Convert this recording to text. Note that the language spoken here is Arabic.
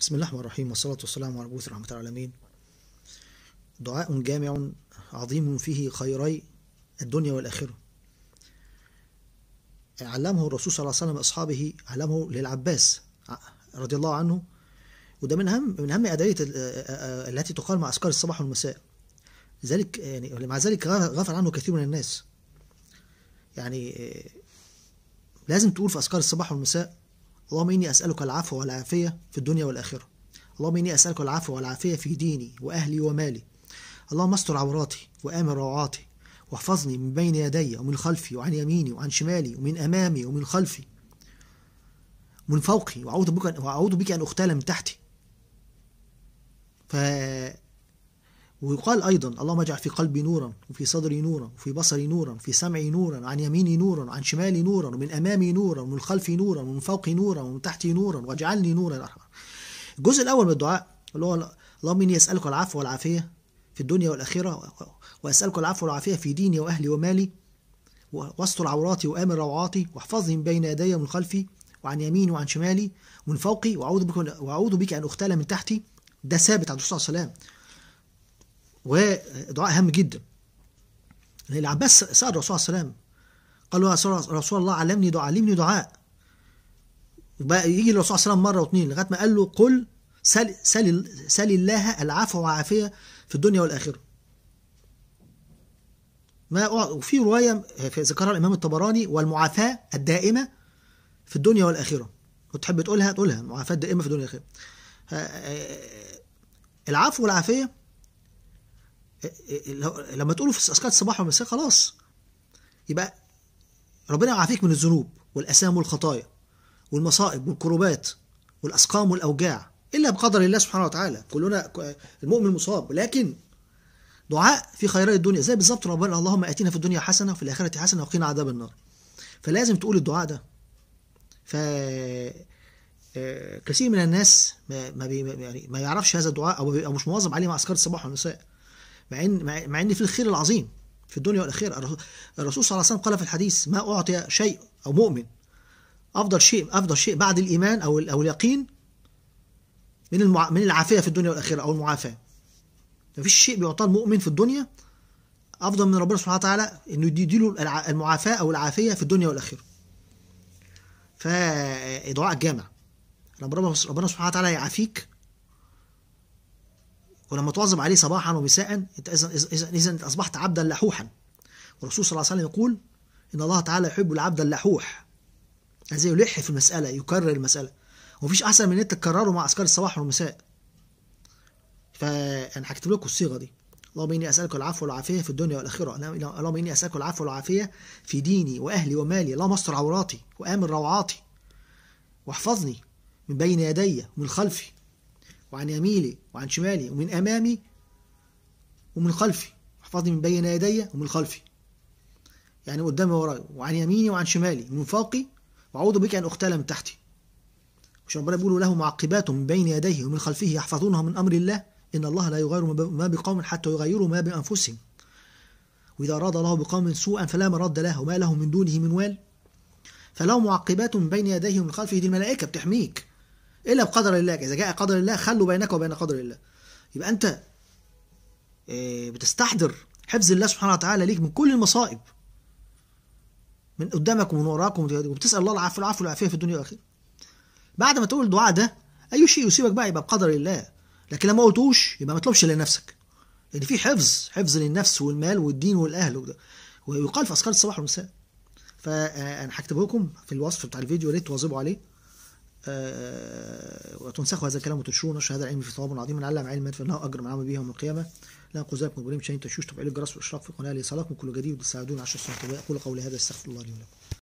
بسم الله الرحمن الرحيم والصلاة والسلام على مبعوث رحمة العالمين دعاء جامع عظيم فيه خيري الدنيا والآخرة علمه الرسول صلى الله عليه وسلم أصحابه علمه للعباس رضي الله عنه وده من أهم من أهم أدعية التي تقال مع أذكار الصباح والمساء ذلك يعني مع ذلك غفل عنه كثير من الناس يعني آه، لازم تقول في أذكار الصباح والمساء اللهم إني أسألك العفو والعافية في الدنيا والآخرة اللهم إني أسألك العفو والعافية في ديني وأهلي ومالي اللهم استر عوراتي وآمن روعاتي واحفظني من بين يدي ومن خلفي وعن يميني وعن شمالي ومن أمامي ومن خلفي من فوقي وأعوذ بك وأعوذ بك أن أختال من تحتي ف ويقال أيضا اللهم اجعل في قلبي نورا وفي صدري نورا وفي بصري نورا وفي سمعي نورا عن يميني نورا عن شمالي نورا ومن أمامي نورا ومن خلفي نورا ومن فوقي نورا ومن تحتي نورا واجعلني نورا الأرحم الجزء الأول من الدعاء اللي هو اللهم إني أسألك العفو والعافية في الدنيا والآخرة وأسألك العفو والعافية في ديني وأهلي ومالي واستر عوراتي وآمن روعاتي واحفظني من بين يدي ومن خلفي وعن يميني وعن شمالي ومن فوقي وأعوذ بك وأعوذ بك أن أختال من تحتي ده ثابت عند الرسول صلى الله عليه وسلم ودعاء هام جدا العباس سأل الرسول صلى الله عليه وسلم قال له يا رسول الله علمني دعاء علمني دعاء بقى يجي الرسول صلى الله عليه وسلم مرة واثنين لغاية ما قال له قل سل, سل, سل الله العفو والعافية في الدنيا والآخرة ما وفي رواية ذكرها الإمام الطبراني والمعافاة الدائمة في الدنيا والآخرة وتحب تقولها تقولها المعافاة الدائمة في الدنيا والآخرة العفو والعافية لما تقولوا في اذكار الصباح والمساء خلاص يبقى ربنا يعافيك من الذنوب والاثام والخطايا والمصائب والكروبات والاسقام والاوجاع الا بقدر الله سبحانه وتعالى كلنا المؤمن مصاب لكن دعاء في خيرات الدنيا زي بالظبط ربنا اللهم اتينا في الدنيا حسنه وفي الاخره حسنه وقنا عذاب النار فلازم تقول الدعاء ده ف آه، كثير من الناس ما ما يعني ما يعرفش هذا الدعاء او مش مواظب عليه مع اذكار الصباح والمساء مع ان مع ان في الخير العظيم في الدنيا والاخره الرسول صلى الله عليه وسلم قال في الحديث ما اعطي شيء او مؤمن افضل شيء افضل شيء بعد الايمان او او اليقين من المع... من العافيه في الدنيا والاخره او المعافاه مفيش شيء بيعطاه المؤمن في الدنيا افضل من ربنا سبحانه وتعالى انه يديله المعافاه او العافيه في الدنيا والاخره فدعاء الجامع لما ربنا سبحانه وتعالى يعافيك ولما تواظب عليه صباحا ومساء انت اذا اذا انت اصبحت عبدا لحوحا والرسول صلى الله عليه وسلم يقول ان الله تعالى يحب العبد اللحوح الذي يلح في المساله يكرر المساله ومفيش احسن من ان انت تكرره مع اذكار الصباح والمساء فانا هكتب لكم الصيغه دي اللهم اني اسالك العفو والعافيه في الدنيا والاخره اللهم اني اسالك العفو والعافيه في ديني واهلي ومالي اللهم استر عوراتي وامن روعاتي واحفظني من بين يدي ومن خلفي وعن يميني وعن شمالي ومن أمامي ومن خلفي احفظني من بين يدي ومن خلفي يعني قدامي وراي وعن يميني وعن شمالي ومن فوقي وأعوذ بك أن أختال من تحتي مش ربنا بيقول له معقبات من بين يديه ومن خلفه يحفظونها من أمر الله إن الله لا يغير ما بقوم حتى يغيروا ما بأنفسهم وإذا أراد الله بقوم سوءا فلا مرد له وما لهم من دونه من وال فله معقبات من بين يديه ومن خلفه دي الملائكة بتحميك الا بقدر الله اذا جاء قدر الله خلوا بينك وبين قدر الله يبقى انت آه، بتستحضر حفظ الله سبحانه وتعالى ليك من كل المصائب من قدامك ومن وراك وبتسال الله العفو العفو والعافيه في الدنيا والاخره بعد ما تقول الدعاء ده اي شيء يصيبك بقى يبقى بقدر الله لكن لما قلتوش يبقى ما تطلبش لنفسك لان يعني في حفظ حفظ للنفس والمال والدين والاهل وده ويقال في اذكار الصباح والمساء فانا هكتبه لكم في الوصف بتاع الفيديو يا ريت تواظبوا عليه آه، وتنسخ هذا الكلام وتنشروه نشر هذا العلم في ثواب عظيم من علم علما فانه اجر من عمل به يوم القيامه لا قزاكم وبريم شيء تشوش تفعيل الجرس والاشراق في القناه لصلاكم كل جديد وتساعدون عشر سنوات يقول قولي هذا استغفر الله لي ولكم